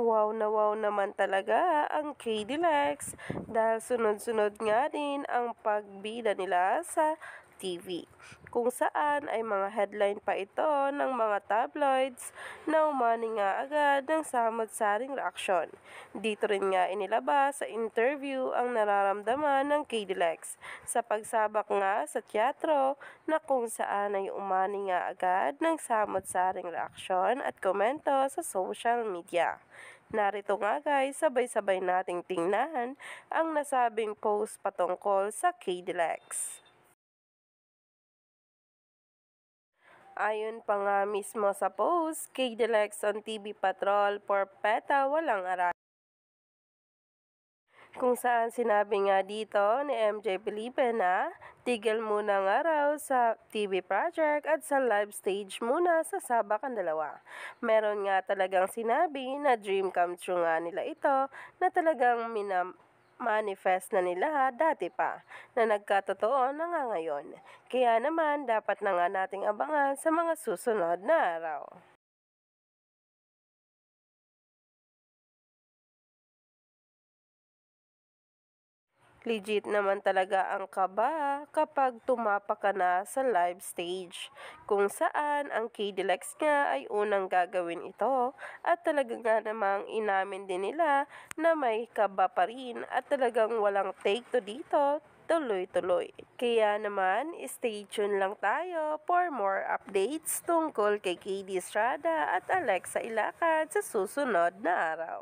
Wow na wow naman talaga ang K dahil sunod-sunod nga din ang pagbida nila sa TV kung saan ay mga headline pa ito ng mga tabloids na umani nga agad ng samad-saring reaksyon. Dito rin nga inilabas sa interview ang nararamdaman ng Cadillacs sa pagsabak nga sa teatro na kung saan ay umani nga agad ng samad-saring reaksyon at komento sa social media. Narito nga guys, sabay-sabay nating tingnan ang nasabing post patungkol sa Cadillacs. Ayon pa nga mismo sa post, kay Delex on TV Patrol for PETA walang aral. Kung saan sinabi nga dito ni MJ Felipe na tigil muna ng araw sa TV project at sa live stage muna sa sabakan dalawa. Meron nga talagang sinabi na dream come true nga nila ito na talagang minam manifest na nila dati pa na nagkatotoo na nga ngayon. Kaya naman dapat na nga nating abangan sa mga susunod na araw. Legit naman talaga ang kaba kapag tumapa ka na sa live stage, kung saan ang KDLX nga ay unang gagawin ito at talaga nga namang inamin din nila na may kaba pa rin at talagang walang take to dito tuloy-tuloy. Kaya naman, stay tuned lang tayo for more updates tungkol kay KD Strada at Alexa Ilacad sa susunod na araw.